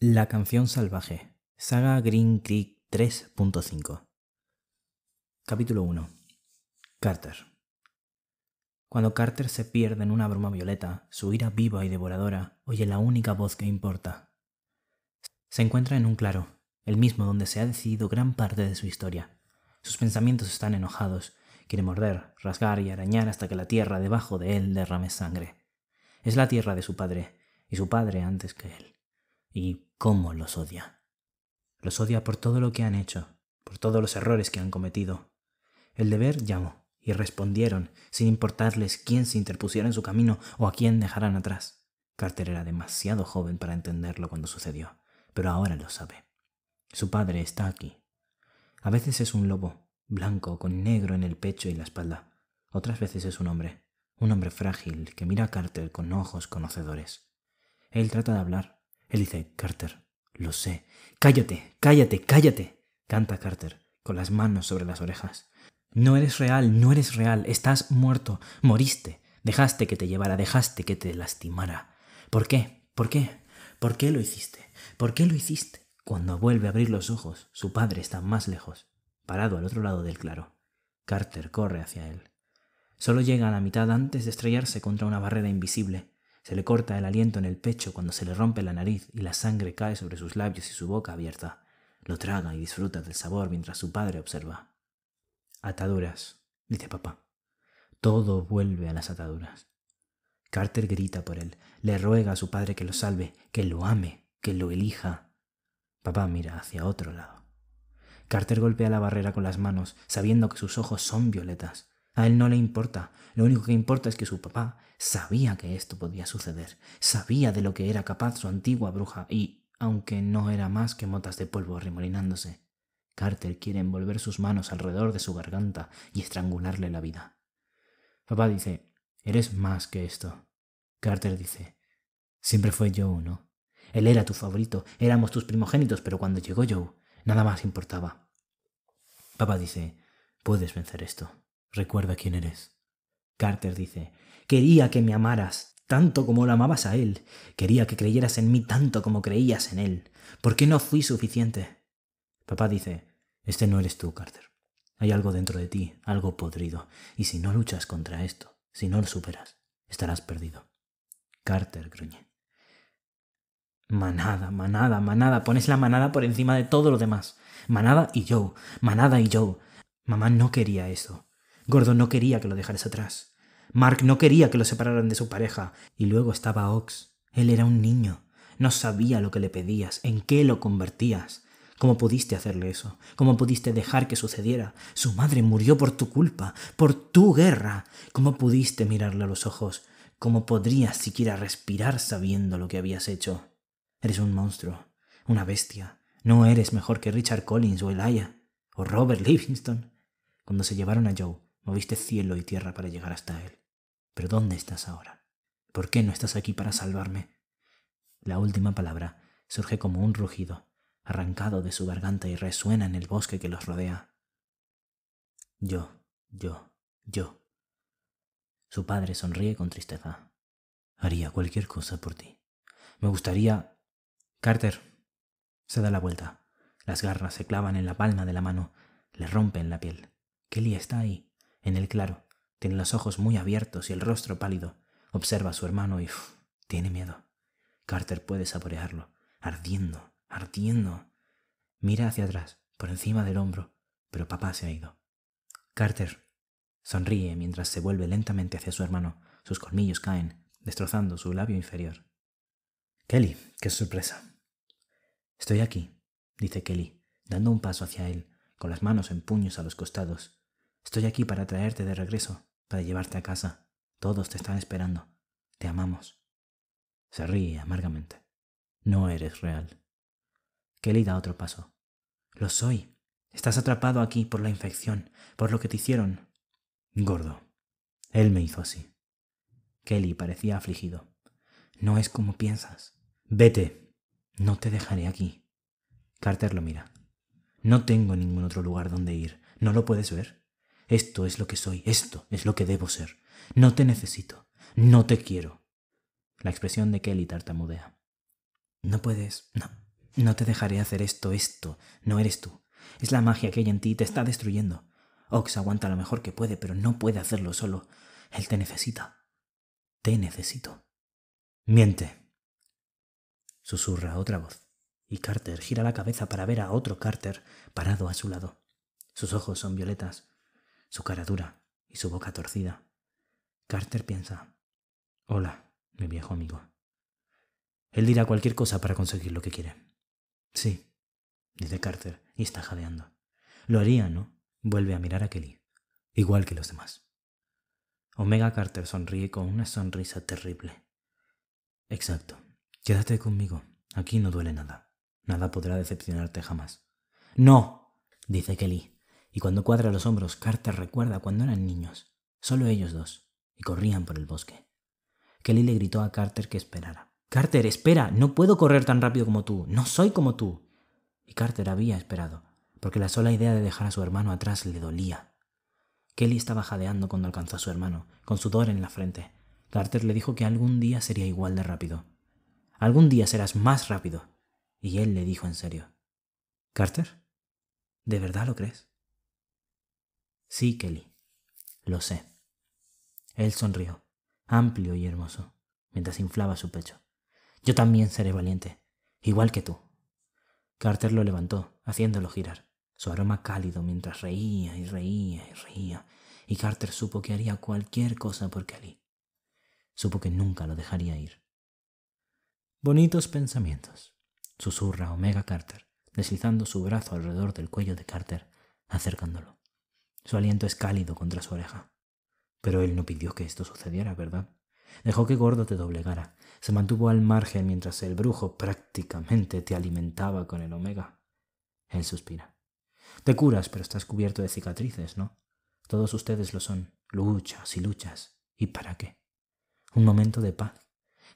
La canción salvaje, saga Green Creek 3.5. Capítulo 1. Carter. Cuando Carter se pierde en una bruma violeta, su ira viva y devoradora oye la única voz que importa. Se encuentra en un claro, el mismo donde se ha decidido gran parte de su historia. Sus pensamientos están enojados, quiere morder, rasgar y arañar hasta que la tierra debajo de él derrame sangre. Es la tierra de su padre, y su padre antes que él y cómo los odia. Los odia por todo lo que han hecho, por todos los errores que han cometido. El deber llamó y respondieron, sin importarles quién se interpusiera en su camino o a quién dejaran atrás. Carter era demasiado joven para entenderlo cuando sucedió, pero ahora lo sabe. Su padre está aquí. A veces es un lobo, blanco, con negro en el pecho y la espalda. Otras veces es un hombre, un hombre frágil que mira a Carter con ojos conocedores. Él trata de hablar, él dice, Carter, lo sé. Cállate, cállate, cállate, canta Carter, con las manos sobre las orejas. No eres real, no eres real, estás muerto, moriste, dejaste que te llevara, dejaste que te lastimara. ¿Por qué? ¿Por qué? ¿Por qué lo hiciste? ¿Por qué lo hiciste? Cuando vuelve a abrir los ojos, su padre está más lejos, parado al otro lado del claro. Carter corre hacia él. Solo llega a la mitad antes de estrellarse contra una barrera invisible. Se le corta el aliento en el pecho cuando se le rompe la nariz y la sangre cae sobre sus labios y su boca abierta. Lo traga y disfruta del sabor mientras su padre observa. Ataduras, dice papá. Todo vuelve a las ataduras. Carter grita por él, le ruega a su padre que lo salve, que lo ame, que lo elija. Papá mira hacia otro lado. Carter golpea la barrera con las manos, sabiendo que sus ojos son violetas. A él no le importa. Lo único que importa es que su papá sabía que esto podía suceder. Sabía de lo que era capaz su antigua bruja y, aunque no era más que motas de polvo remolinándose, Carter quiere envolver sus manos alrededor de su garganta y estrangularle la vida. Papá dice, eres más que esto. Carter dice, siempre fue yo uno. Él era tu favorito, éramos tus primogénitos, pero cuando llegó Joe, nada más importaba. Papá dice, puedes vencer esto. Recuerda quién eres. Carter dice, quería que me amaras tanto como lo amabas a él, quería que creyeras en mí tanto como creías en él. ¿Por qué no fui suficiente? Papá dice, este no eres tú, Carter. Hay algo dentro de ti, algo podrido, y si no luchas contra esto, si no lo superas, estarás perdido. Carter gruñe. Manada, manada, manada. Pones la manada por encima de todo lo demás. Manada y yo. Manada y yo. Mamá no quería eso. Gordon no quería que lo dejaras atrás. Mark no quería que lo separaran de su pareja. Y luego estaba Ox. Él era un niño. No sabía lo que le pedías, en qué lo convertías. ¿Cómo pudiste hacerle eso? ¿Cómo pudiste dejar que sucediera? Su madre murió por tu culpa, por tu guerra. ¿Cómo pudiste mirarle a los ojos? ¿Cómo podrías siquiera respirar sabiendo lo que habías hecho? Eres un monstruo, una bestia. No eres mejor que Richard Collins o Elia o Robert Livingston. Cuando se llevaron a Joe, Moviste cielo y tierra para llegar hasta Él. Pero ¿dónde estás ahora? ¿Por qué no estás aquí para salvarme? La última palabra surge como un rugido, arrancado de su garganta y resuena en el bosque que los rodea. Yo, yo, yo. Su padre sonríe con tristeza. Haría cualquier cosa por ti. Me gustaría... Carter. Se da la vuelta. Las garras se clavan en la palma de la mano, le rompen la piel. Kelly está ahí, en el claro. Tiene los ojos muy abiertos y el rostro pálido. Observa a su hermano y tiene miedo. Carter puede saborearlo, ardiendo, ardiendo. Mira hacia atrás, por encima del hombro, pero papá se ha ido. Carter sonríe mientras se vuelve lentamente hacia su hermano. Sus colmillos caen, destrozando su labio inferior. Kelly, qué sorpresa. Estoy aquí, dice Kelly, dando un paso hacia él, con las manos en puños a los costados. Estoy aquí para traerte de regreso, para llevarte a casa. Todos te están esperando. Te amamos. Se ríe amargamente. No eres real. Kelly da otro paso. Lo soy. Estás atrapado aquí por la infección, por lo que te hicieron. Gordo. Él me hizo así. Kelly parecía afligido. No es como piensas. Vete. No te dejaré aquí. Carter lo mira. No tengo ningún otro lugar donde ir. ¿No lo puedes ver? Esto es lo que soy, esto es lo que debo ser. No te necesito, no te quiero. La expresión de Kelly tartamudea. No puedes, no, no te dejaré hacer esto, esto, no eres tú. Es la magia que hay en ti, te está destruyendo. Ox aguanta lo mejor que puede, pero no puede hacerlo solo. Él te necesita. Te necesito. Miente. Susurra otra voz, y Carter gira la cabeza para ver a otro Carter parado a su lado. Sus ojos son violetas, su cara dura y su boca torcida. Carter piensa, hola, mi viejo amigo. Él dirá cualquier cosa para conseguir lo que quiere. Sí, dice Carter y está jadeando. Lo haría, ¿no? Vuelve a mirar a Kelly, igual que los demás. Omega Carter sonríe con una sonrisa terrible. Exacto. Quédate conmigo. Aquí no duele nada. Nada podrá decepcionarte jamás. No, dice Kelly, y cuando cuadra los hombros, Carter recuerda cuando eran niños, solo ellos dos, y corrían por el bosque. Kelly le gritó a Carter que esperara. Carter, espera, no puedo correr tan rápido como tú, no soy como tú. Y Carter había esperado, porque la sola idea de dejar a su hermano atrás le dolía. Kelly estaba jadeando cuando alcanzó a su hermano, con sudor en la frente. Carter le dijo que algún día sería igual de rápido. Algún día serás más rápido. Y él le dijo en serio. ¿Carter? ¿De verdad lo crees? Sí, Kelly, lo sé. Él sonrió, amplio y hermoso, mientras inflaba su pecho. Yo también seré valiente, igual que tú. Carter lo levantó, haciéndolo girar, su aroma cálido mientras reía y reía y reía, y Carter supo que haría cualquier cosa por Kelly. Supo que nunca lo dejaría ir. Bonitos pensamientos, susurra Omega Carter, deslizando su brazo alrededor del cuello de Carter, acercándolo. Su aliento es cálido contra su oreja. Pero él no pidió que esto sucediera, ¿verdad? Dejó que Gordo te doblegara. Se mantuvo al margen mientras el brujo prácticamente te alimentaba con el omega. Él suspira. Te curas, pero estás cubierto de cicatrices, ¿no? Todos ustedes lo son. Luchas y luchas. ¿Y para qué? Un momento de paz.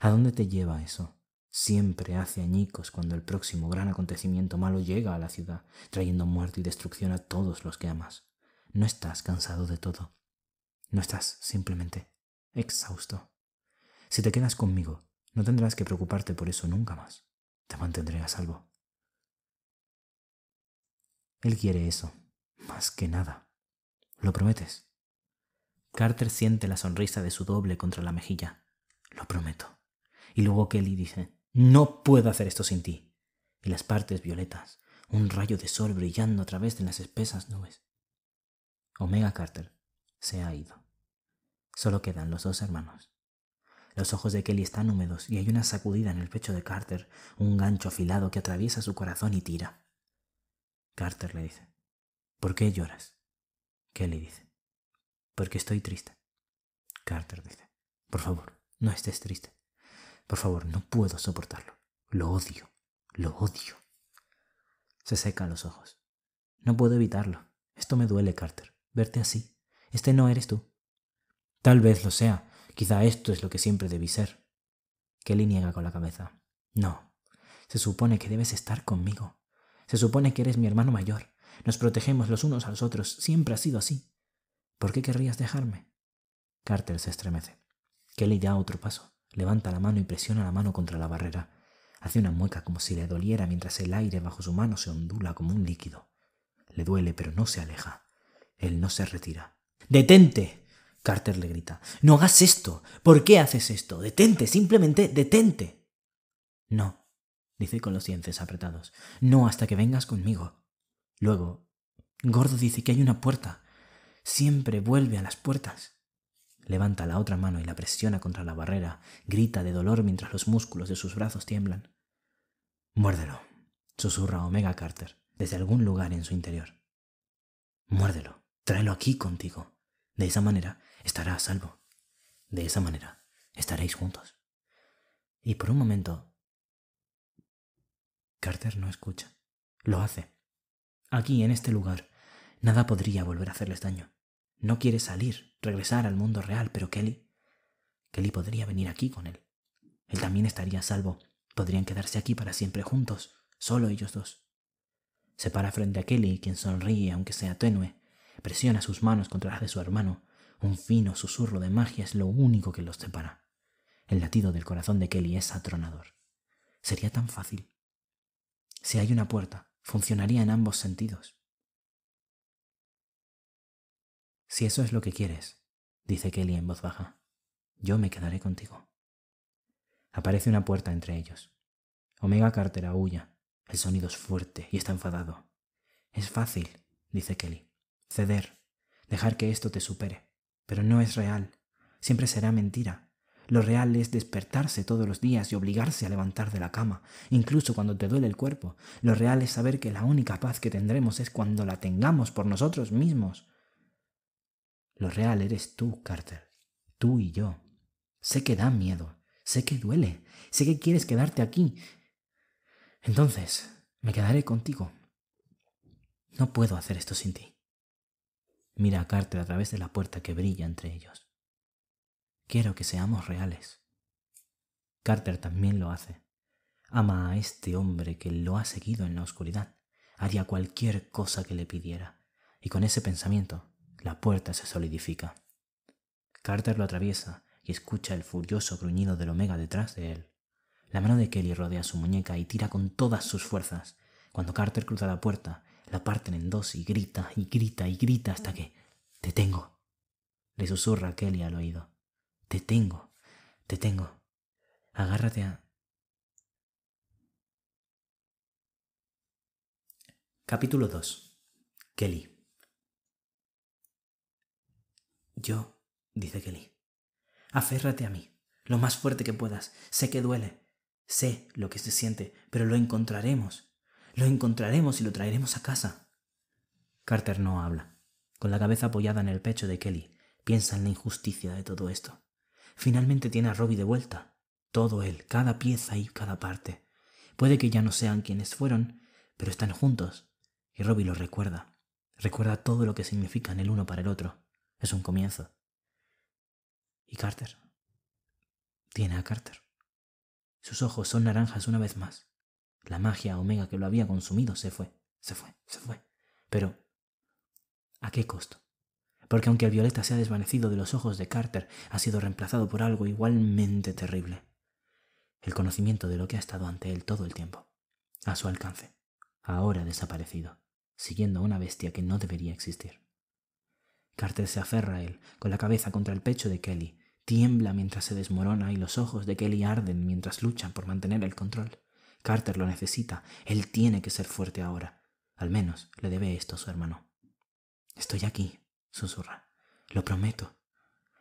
¿A dónde te lleva eso? Siempre hace añicos cuando el próximo gran acontecimiento malo llega a la ciudad, trayendo muerte y destrucción a todos los que amas. No estás cansado de todo. No estás simplemente exhausto. Si te quedas conmigo, no tendrás que preocuparte por eso nunca más. Te mantendré a salvo. Él quiere eso, más que nada. ¿Lo prometes? Carter siente la sonrisa de su doble contra la mejilla. Lo prometo. Y luego Kelly dice, no puedo hacer esto sin ti. Y las partes violetas, un rayo de sol brillando a través de las espesas nubes. Omega Carter se ha ido. Solo quedan los dos hermanos. Los ojos de Kelly están húmedos y hay una sacudida en el pecho de Carter, un gancho afilado que atraviesa su corazón y tira. Carter le dice, ¿por qué lloras? Kelly dice, porque estoy triste. Carter dice, por favor, no estés triste. Por favor, no puedo soportarlo. Lo odio, lo odio. Se seca los ojos. No puedo evitarlo. Esto me duele, Carter verte así. Este no eres tú. Tal vez lo sea. Quizá esto es lo que siempre debí ser. Kelly niega con la cabeza. No. Se supone que debes estar conmigo. Se supone que eres mi hermano mayor. Nos protegemos los unos a los otros. Siempre ha sido así. ¿Por qué querrías dejarme? Carter se estremece. Kelly da otro paso. Levanta la mano y presiona la mano contra la barrera. Hace una mueca como si le doliera mientras el aire bajo su mano se ondula como un líquido. Le duele, pero no se aleja. Él no se retira. ¡Detente! Carter le grita. No hagas esto. ¿Por qué haces esto? Detente, simplemente detente. No, dice con los dientes apretados. No hasta que vengas conmigo. Luego, Gordo dice que hay una puerta. Siempre vuelve a las puertas. Levanta la otra mano y la presiona contra la barrera. Grita de dolor mientras los músculos de sus brazos tiemblan. Muérdelo, susurra Omega Carter desde algún lugar en su interior. Muérdelo. Tráelo aquí contigo. De esa manera estará a salvo. De esa manera estaréis juntos. Y por un momento, Carter no escucha. Lo hace. Aquí, en este lugar, nada podría volver a hacerles daño. No quiere salir, regresar al mundo real, pero Kelly... Kelly podría venir aquí con él. Él también estaría a salvo. Podrían quedarse aquí para siempre juntos, solo ellos dos. Se para frente a Kelly, quien sonríe aunque sea tenue, Presiona sus manos contra las de su hermano. Un fino susurro de magia es lo único que los separa. El latido del corazón de Kelly es atronador. Sería tan fácil. Si hay una puerta, funcionaría en ambos sentidos. Si eso es lo que quieres, dice Kelly en voz baja, yo me quedaré contigo. Aparece una puerta entre ellos. Omega Carter aúlla. El sonido es fuerte y está enfadado. Es fácil, dice Kelly ceder, dejar que esto te supere. Pero no es real, siempre será mentira. Lo real es despertarse todos los días y obligarse a levantar de la cama, incluso cuando te duele el cuerpo. Lo real es saber que la única paz que tendremos es cuando la tengamos por nosotros mismos. Lo real eres tú, Carter, tú y yo. Sé que da miedo, sé que duele, sé que quieres quedarte aquí. Entonces, me quedaré contigo. No puedo hacer esto sin ti. Mira a Carter a través de la puerta que brilla entre ellos. Quiero que seamos reales. Carter también lo hace. Ama a este hombre que lo ha seguido en la oscuridad. Haría cualquier cosa que le pidiera. Y con ese pensamiento, la puerta se solidifica. Carter lo atraviesa y escucha el furioso gruñido del Omega detrás de él. La mano de Kelly rodea su muñeca y tira con todas sus fuerzas. Cuando Carter cruza la puerta, la parten en dos y grita y grita y grita hasta que... Te tengo. Le susurra Kelly al oído. Te tengo. Te tengo. Agárrate a... Capítulo 2. Kelly. Yo, dice Kelly. Aférrate a mí, lo más fuerte que puedas. Sé que duele, sé lo que se siente, pero lo encontraremos. Lo encontraremos y lo traeremos a casa. Carter no habla. Con la cabeza apoyada en el pecho de Kelly, piensa en la injusticia de todo esto. Finalmente tiene a Robbie de vuelta. Todo él, cada pieza y cada parte. Puede que ya no sean quienes fueron, pero están juntos. Y Robbie lo recuerda. Recuerda todo lo que significan el uno para el otro. Es un comienzo. ¿Y Carter? Tiene a Carter. Sus ojos son naranjas una vez más. La magia omega que lo había consumido se fue, se fue, se fue. Pero, ¿a qué costo? Porque aunque el violeta se ha desvanecido de los ojos de Carter, ha sido reemplazado por algo igualmente terrible. El conocimiento de lo que ha estado ante él todo el tiempo, a su alcance, ahora desaparecido, siguiendo a una bestia que no debería existir. Carter se aferra a él, con la cabeza contra el pecho de Kelly, tiembla mientras se desmorona y los ojos de Kelly arden mientras luchan por mantener el control. Carter lo necesita. Él tiene que ser fuerte ahora. Al menos le debe esto a su hermano. Estoy aquí, susurra. Lo prometo.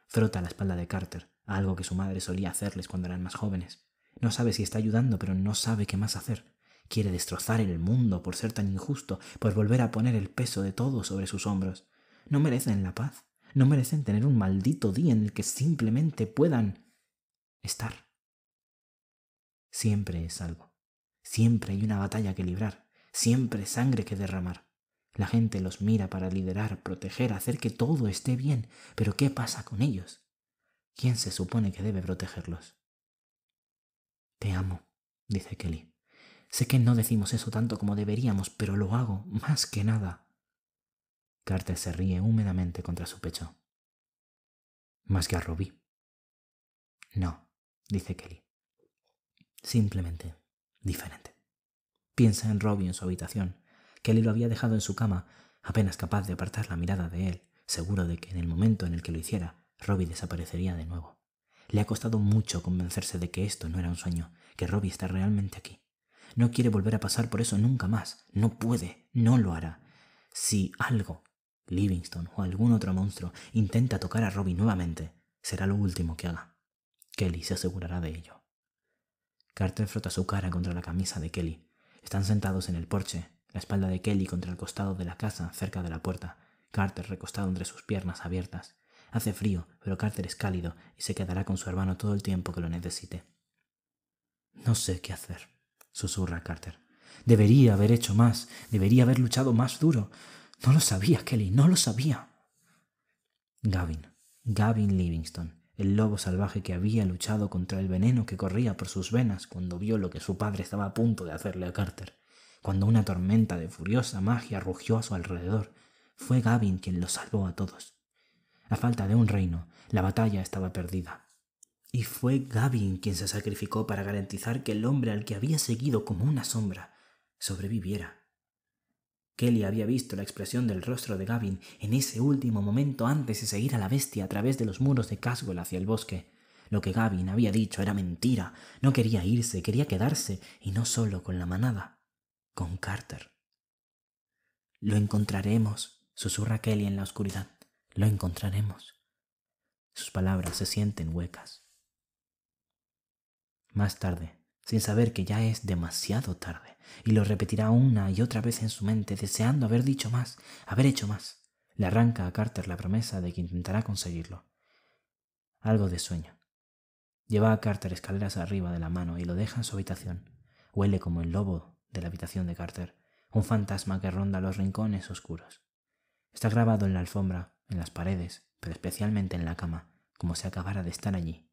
Frota la espalda de Carter, algo que su madre solía hacerles cuando eran más jóvenes. No sabe si está ayudando, pero no sabe qué más hacer. Quiere destrozar el mundo por ser tan injusto, por volver a poner el peso de todo sobre sus hombros. No merecen la paz. No merecen tener un maldito día en el que simplemente puedan estar. Siempre es algo. Siempre hay una batalla que librar, siempre sangre que derramar. La gente los mira para liderar, proteger, hacer que todo esté bien, pero ¿qué pasa con ellos? ¿Quién se supone que debe protegerlos? Te amo, dice Kelly. Sé que no decimos eso tanto como deberíamos, pero lo hago más que nada. Carter se ríe húmedamente contra su pecho. Más que a Robbie. No, dice Kelly. Simplemente diferente. Piensa en Robbie en su habitación, Kelly lo había dejado en su cama, apenas capaz de apartar la mirada de él, seguro de que en el momento en el que lo hiciera, Robbie desaparecería de nuevo. Le ha costado mucho convencerse de que esto no era un sueño, que Robbie está realmente aquí. No quiere volver a pasar por eso nunca más. No puede, no lo hará. Si algo, Livingstone o algún otro monstruo, intenta tocar a Robbie nuevamente, será lo último que haga. Kelly se asegurará de ello. Carter frota su cara contra la camisa de Kelly. Están sentados en el porche, la espalda de Kelly contra el costado de la casa, cerca de la puerta. Carter recostado entre sus piernas abiertas. Hace frío, pero Carter es cálido y se quedará con su hermano todo el tiempo que lo necesite. No sé qué hacer, susurra Carter. Debería haber hecho más, debería haber luchado más duro. No lo sabía, Kelly, no lo sabía. Gavin, Gavin Livingston, el lobo salvaje que había luchado contra el veneno que corría por sus venas cuando vio lo que su padre estaba a punto de hacerle a Carter, cuando una tormenta de furiosa magia rugió a su alrededor, fue Gavin quien los salvó a todos. A falta de un reino, la batalla estaba perdida. Y fue Gavin quien se sacrificó para garantizar que el hombre al que había seguido como una sombra sobreviviera. Kelly había visto la expresión del rostro de Gavin en ese último momento antes de seguir a la bestia a través de los muros de Caswell hacia el bosque. Lo que Gavin había dicho era mentira. No quería irse, quería quedarse, y no solo con la manada, con Carter. Lo encontraremos, susurra Kelly en la oscuridad. Lo encontraremos. Sus palabras se sienten huecas. Más tarde, sin saber que ya es demasiado tarde, y lo repetirá una y otra vez en su mente, deseando haber dicho más, haber hecho más. Le arranca a Carter la promesa de que intentará conseguirlo. Algo de sueño. Lleva a Carter escaleras arriba de la mano y lo deja en su habitación. Huele como el lobo de la habitación de Carter, un fantasma que ronda los rincones oscuros. Está grabado en la alfombra, en las paredes, pero especialmente en la cama, como si acabara de estar allí,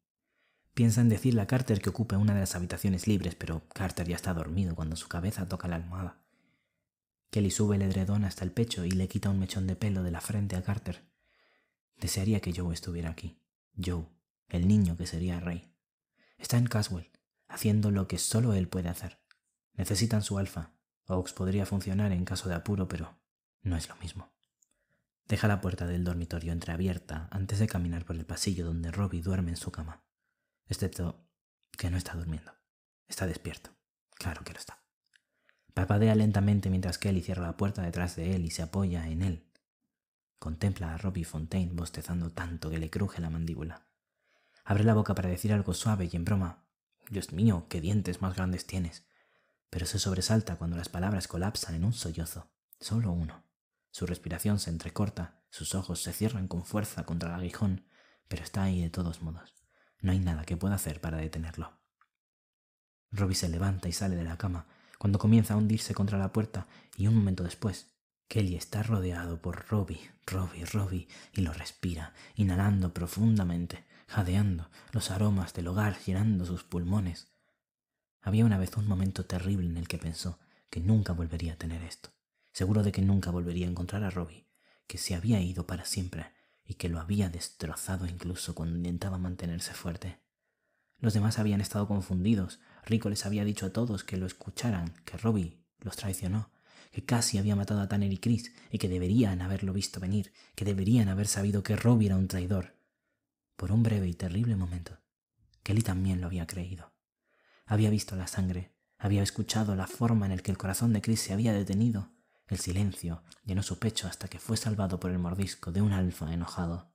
Piensa en decirle a Carter que ocupe una de las habitaciones libres, pero Carter ya está dormido cuando su cabeza toca la almohada. Kelly sube el edredón hasta el pecho y le quita un mechón de pelo de la frente a Carter. Desearía que Joe estuviera aquí. Joe, el niño que sería rey. Está en Caswell, haciendo lo que solo él puede hacer. Necesitan su alfa. Oaks podría funcionar en caso de apuro, pero no es lo mismo. Deja la puerta del dormitorio entreabierta antes de caminar por el pasillo donde Robbie duerme en su cama excepto que no está durmiendo. Está despierto. Claro que lo está. Papadea lentamente mientras Kelly cierra la puerta detrás de él y se apoya en él. Contempla a Robbie Fontaine bostezando tanto que le cruje la mandíbula. Abre la boca para decir algo suave y en broma. Dios mío, qué dientes más grandes tienes. Pero se sobresalta cuando las palabras colapsan en un sollozo. Solo uno. Su respiración se entrecorta, sus ojos se cierran con fuerza contra el aguijón, pero está ahí de todos modos. No hay nada que pueda hacer para detenerlo. Robbie se levanta y sale de la cama, cuando comienza a hundirse contra la puerta y un momento después, Kelly está rodeado por Robbie, Robbie, Robbie, y lo respira, inhalando profundamente, jadeando, los aromas del hogar llenando sus pulmones. Había una vez un momento terrible en el que pensó que nunca volvería a tener esto, seguro de que nunca volvería a encontrar a Robbie, que se había ido para siempre y que lo había destrozado incluso cuando intentaba mantenerse fuerte. Los demás habían estado confundidos. Rico les había dicho a todos que lo escucharan, que Robbie los traicionó, que casi había matado a Tanner y Chris, y que deberían haberlo visto venir, que deberían haber sabido que Robbie era un traidor. Por un breve y terrible momento, Kelly también lo había creído. Había visto la sangre, había escuchado la forma en la que el corazón de Chris se había detenido, el silencio llenó su pecho hasta que fue salvado por el mordisco de un alfa enojado.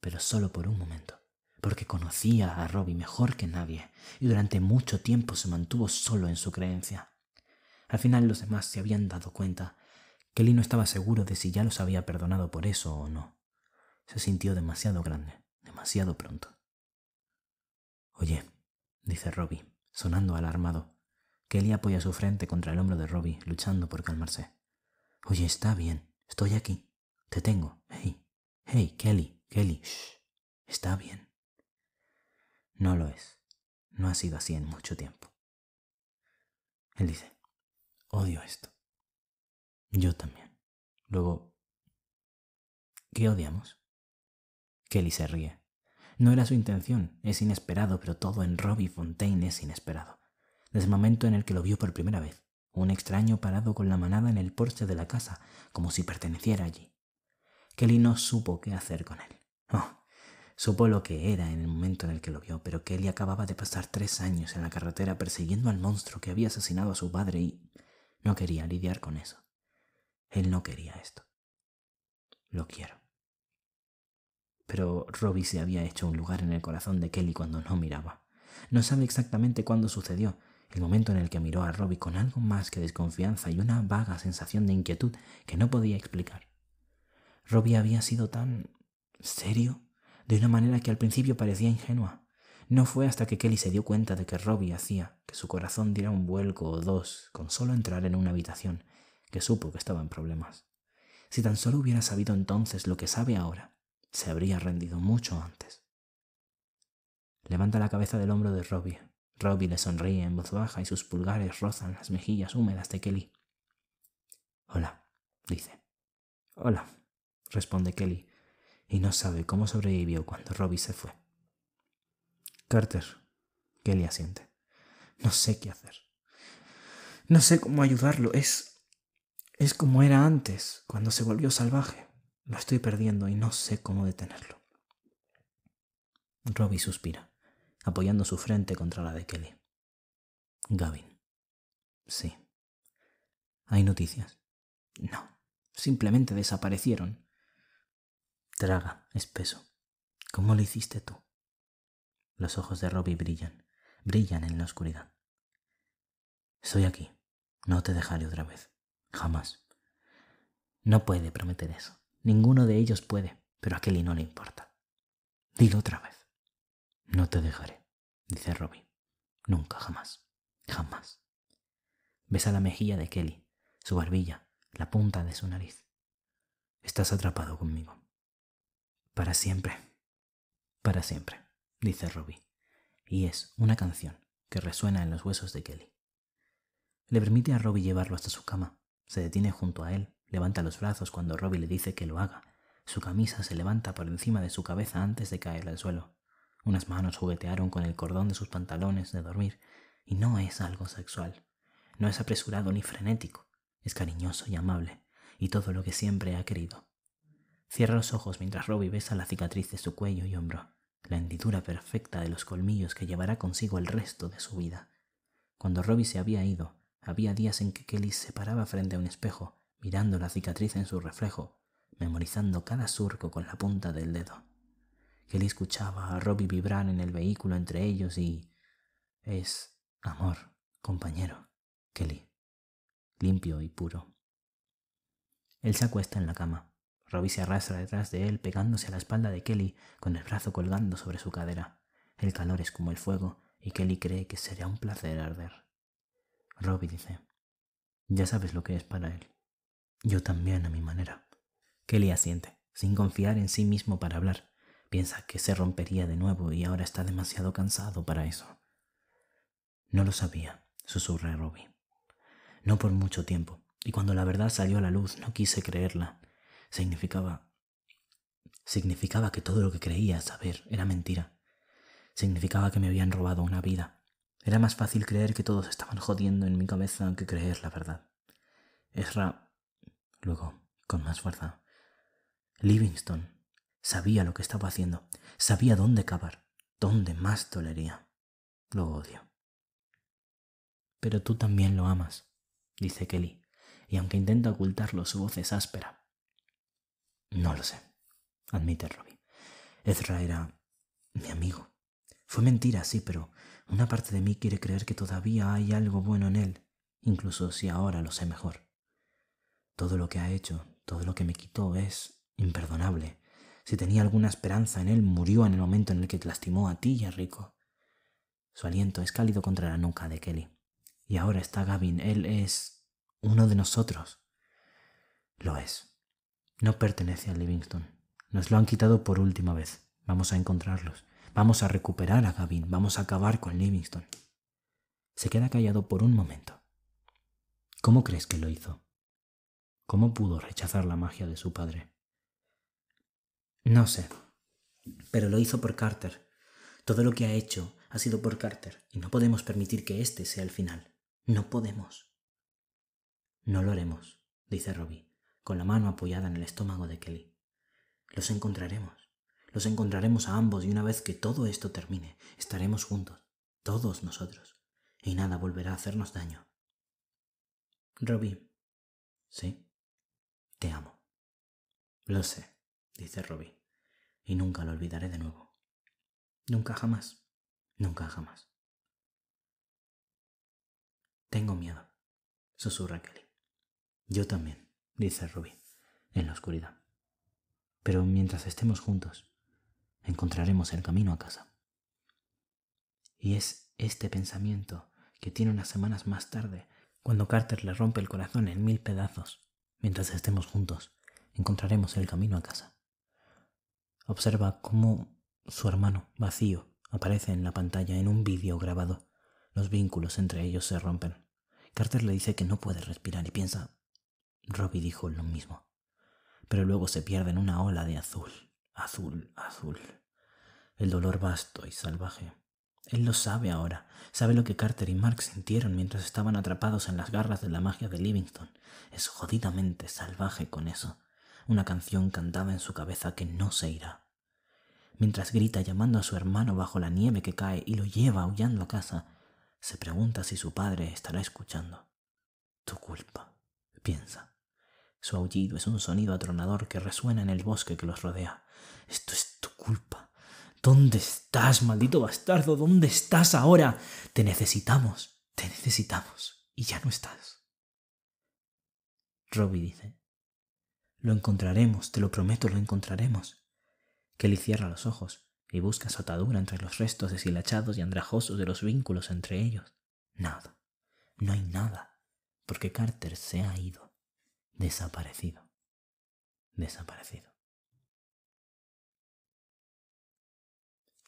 Pero solo por un momento, porque conocía a Robbie mejor que nadie, y durante mucho tiempo se mantuvo solo en su creencia. Al final los demás se habían dado cuenta. que no estaba seguro de si ya los había perdonado por eso o no. Se sintió demasiado grande, demasiado pronto. Oye, dice Robbie, sonando alarmado. Kelly apoya su frente contra el hombro de Robbie, luchando por calmarse. Oye, está bien, estoy aquí. Te tengo. Hey, hey, Kelly, Kelly, shh. Está bien. No lo es. No ha sido así en mucho tiempo. Él dice, odio esto. Yo también. Luego, ¿qué odiamos? Kelly se ríe. No era su intención, es inesperado, pero todo en Robbie Fontaine es inesperado desde el momento en el que lo vio por primera vez, un extraño parado con la manada en el porche de la casa, como si perteneciera allí. Kelly no supo qué hacer con él. Oh, supo lo que era en el momento en el que lo vio, pero Kelly acababa de pasar tres años en la carretera persiguiendo al monstruo que había asesinado a su padre y no quería lidiar con eso. Él no quería esto. Lo quiero. Pero Robbie se había hecho un lugar en el corazón de Kelly cuando no miraba. No sabe exactamente cuándo sucedió, el momento en el que miró a Robbie con algo más que desconfianza y una vaga sensación de inquietud que no podía explicar. Robbie había sido tan serio, de una manera que al principio parecía ingenua. No fue hasta que Kelly se dio cuenta de que Robbie hacía que su corazón diera un vuelco o dos con solo entrar en una habitación, que supo que estaba en problemas. Si tan solo hubiera sabido entonces lo que sabe ahora, se habría rendido mucho antes. Levanta la cabeza del hombro de Robbie Robbie le sonríe en voz baja y sus pulgares rozan las mejillas húmedas de Kelly. Hola, dice. Hola, responde Kelly, y no sabe cómo sobrevivió cuando Robbie se fue. Carter, Kelly asiente. No sé qué hacer. No sé cómo ayudarlo. Es. es como era antes, cuando se volvió salvaje. Lo estoy perdiendo y no sé cómo detenerlo. Robbie suspira apoyando su frente contra la de Kelly. Gavin. Sí. ¿Hay noticias? No. Simplemente desaparecieron. Traga, espeso. ¿Cómo lo hiciste tú? Los ojos de Robbie brillan, brillan en la oscuridad. Soy aquí. No te dejaré otra vez. Jamás. No puede prometer eso. Ninguno de ellos puede, pero a Kelly no le importa. Dilo otra vez. No te dejaré dice Robbie. Nunca, jamás, jamás. Besa la mejilla de Kelly, su barbilla, la punta de su nariz. Estás atrapado conmigo. Para siempre. Para siempre, dice Robbie. Y es una canción que resuena en los huesos de Kelly. Le permite a Robbie llevarlo hasta su cama. Se detiene junto a él, levanta los brazos cuando Robbie le dice que lo haga. Su camisa se levanta por encima de su cabeza antes de caer al suelo. Unas manos juguetearon con el cordón de sus pantalones de dormir, y no es algo sexual. No es apresurado ni frenético, es cariñoso y amable, y todo lo que siempre ha querido. Cierra los ojos mientras Robbie besa la cicatriz de su cuello y hombro, la hendidura perfecta de los colmillos que llevará consigo el resto de su vida. Cuando Robbie se había ido, había días en que Kelly se paraba frente a un espejo, mirando la cicatriz en su reflejo, memorizando cada surco con la punta del dedo. Kelly escuchaba a Robbie vibrar en el vehículo entre ellos y... Es amor, compañero, Kelly. Limpio y puro. Él se acuesta en la cama. Robbie se arrastra detrás de él, pegándose a la espalda de Kelly, con el brazo colgando sobre su cadera. El calor es como el fuego, y Kelly cree que será un placer arder. Robbie dice, ya sabes lo que es para él. Yo también a mi manera. Kelly asiente, sin confiar en sí mismo para hablar, Piensa que se rompería de nuevo y ahora está demasiado cansado para eso. No lo sabía, susurra Robbie. No por mucho tiempo, y cuando la verdad salió a la luz no quise creerla. Significaba... Significaba que todo lo que creía saber era mentira. Significaba que me habían robado una vida. Era más fácil creer que todos estaban jodiendo en mi cabeza que creer la verdad. Esra... Luego, con más fuerza. Livingston, Sabía lo que estaba haciendo, sabía dónde cavar, dónde más dolería. Lo odio. Pero tú también lo amas, dice Kelly, y aunque intenta ocultarlo, su voz es áspera. No lo sé, admite Robbie. Ezra era mi amigo. Fue mentira, sí, pero una parte de mí quiere creer que todavía hay algo bueno en él, incluso si ahora lo sé mejor. Todo lo que ha hecho, todo lo que me quitó es imperdonable, si tenía alguna esperanza en él, murió en el momento en el que te lastimó a ti y a Rico. Su aliento es cálido contra la nuca de Kelly. Y ahora está Gavin. Él es uno de nosotros. Lo es. No pertenece a Livingston. Nos lo han quitado por última vez. Vamos a encontrarlos. Vamos a recuperar a Gavin. Vamos a acabar con Livingston. Se queda callado por un momento. ¿Cómo crees que lo hizo? ¿Cómo pudo rechazar la magia de su padre? No sé. Pero lo hizo por Carter. Todo lo que ha hecho ha sido por Carter, y no podemos permitir que este sea el final. No podemos. No lo haremos, dice Robbie, con la mano apoyada en el estómago de Kelly. Los encontraremos. Los encontraremos a ambos y una vez que todo esto termine, estaremos juntos, todos nosotros, y nada volverá a hacernos daño. Robbie, sí, te amo. Lo sé dice Robbie, y nunca lo olvidaré de nuevo. Nunca jamás, nunca jamás. Tengo miedo, susurra Kelly. Yo también, dice ruby en la oscuridad. Pero mientras estemos juntos, encontraremos el camino a casa. Y es este pensamiento que tiene unas semanas más tarde, cuando Carter le rompe el corazón en mil pedazos. Mientras estemos juntos, encontraremos el camino a casa observa cómo su hermano, vacío, aparece en la pantalla en un vídeo grabado. Los vínculos entre ellos se rompen. Carter le dice que no puede respirar y piensa, Robbie dijo lo mismo. Pero luego se pierde en una ola de azul, azul, azul. El dolor vasto y salvaje. Él lo sabe ahora, sabe lo que Carter y Mark sintieron mientras estaban atrapados en las garras de la magia de Livingston. Es jodidamente salvaje con eso. Una canción cantada en su cabeza que no se irá. Mientras grita llamando a su hermano bajo la nieve que cae y lo lleva aullando a casa, se pregunta si su padre estará escuchando. Tu culpa, piensa. Su aullido es un sonido atronador que resuena en el bosque que los rodea. Esto es tu culpa. ¿Dónde estás, maldito bastardo? ¿Dónde estás ahora? Te necesitamos, te necesitamos. Y ya no estás. Robbie dice, lo encontraremos, te lo prometo, lo encontraremos. Que le cierra los ojos y busca su atadura entre los restos deshilachados y andrajosos de los vínculos entre ellos. Nada. No hay nada. Porque Carter se ha ido. Desaparecido. Desaparecido.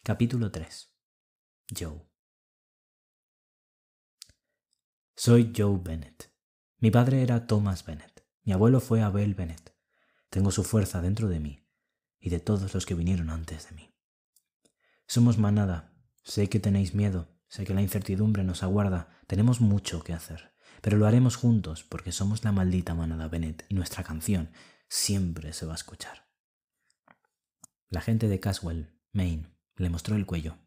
Capítulo 3. Joe. Soy Joe Bennett. Mi padre era Thomas Bennett. Mi abuelo fue Abel Bennett. Tengo su fuerza dentro de mí y de todos los que vinieron antes de mí. Somos manada. Sé que tenéis miedo, sé que la incertidumbre nos aguarda. Tenemos mucho que hacer, pero lo haremos juntos porque somos la maldita manada Bennett y nuestra canción siempre se va a escuchar. La gente de Caswell, Maine, le mostró el cuello,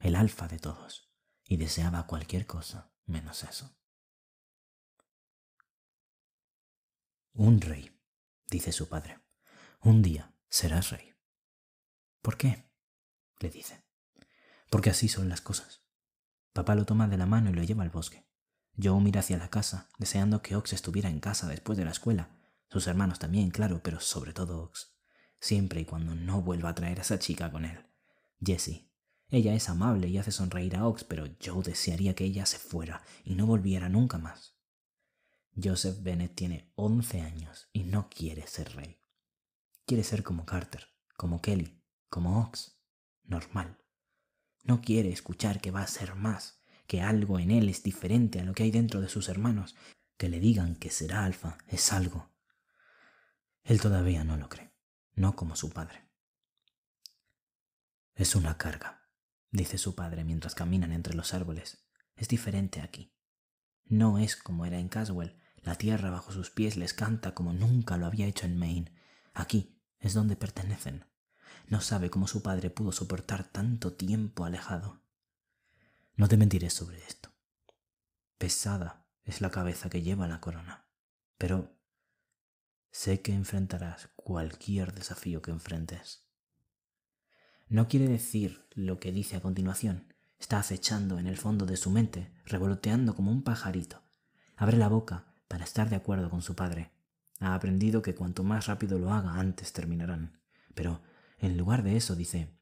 el alfa de todos, y deseaba cualquier cosa menos eso. Un rey dice su padre. Un día serás rey. ¿Por qué? le dice. Porque así son las cosas. Papá lo toma de la mano y lo lleva al bosque. Joe mira hacia la casa, deseando que Ox estuviera en casa después de la escuela. Sus hermanos también, claro, pero sobre todo Ox. Siempre y cuando no vuelva a traer a esa chica con él. Jessie. Ella es amable y hace sonreír a Ox, pero Joe desearía que ella se fuera y no volviera nunca más. Joseph Bennett tiene once años y no quiere ser rey. Quiere ser como Carter, como Kelly, como Ox, normal. No quiere escuchar que va a ser más, que algo en él es diferente a lo que hay dentro de sus hermanos, que le digan que será alfa, es algo. Él todavía no lo cree, no como su padre. Es una carga, dice su padre mientras caminan entre los árboles. Es diferente aquí. No es como era en Caswell, la tierra bajo sus pies les canta como nunca lo había hecho en Maine. Aquí es donde pertenecen. No sabe cómo su padre pudo soportar tanto tiempo alejado. No te mentiré sobre esto. Pesada es la cabeza que lleva la corona, pero sé que enfrentarás cualquier desafío que enfrentes. No quiere decir lo que dice a continuación. Está acechando en el fondo de su mente, revoloteando como un pajarito. Abre la boca para estar de acuerdo con su padre. Ha aprendido que cuanto más rápido lo haga, antes terminarán. Pero, en lugar de eso, dice,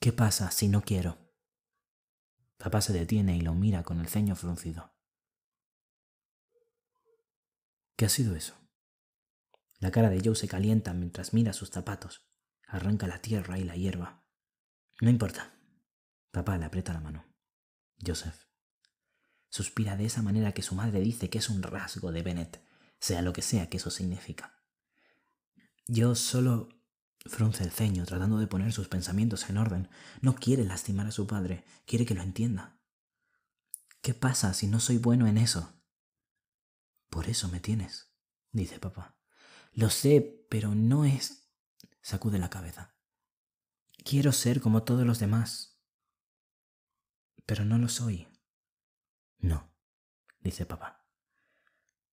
¿Qué pasa si no quiero? Papá se detiene y lo mira con el ceño fruncido. ¿Qué ha sido eso? La cara de Joe se calienta mientras mira sus zapatos, arranca la tierra y la hierba. No importa. Papá le aprieta la mano. Joseph. Suspira de esa manera que su madre dice que es un rasgo de Bennett, sea lo que sea que eso significa. Yo solo frunce el ceño, tratando de poner sus pensamientos en orden. No quiere lastimar a su padre, quiere que lo entienda. ¿Qué pasa si no soy bueno en eso? Por eso me tienes, dice papá. Lo sé, pero no es... sacude la cabeza. Quiero ser como todos los demás. Pero no lo soy. No, dice papá.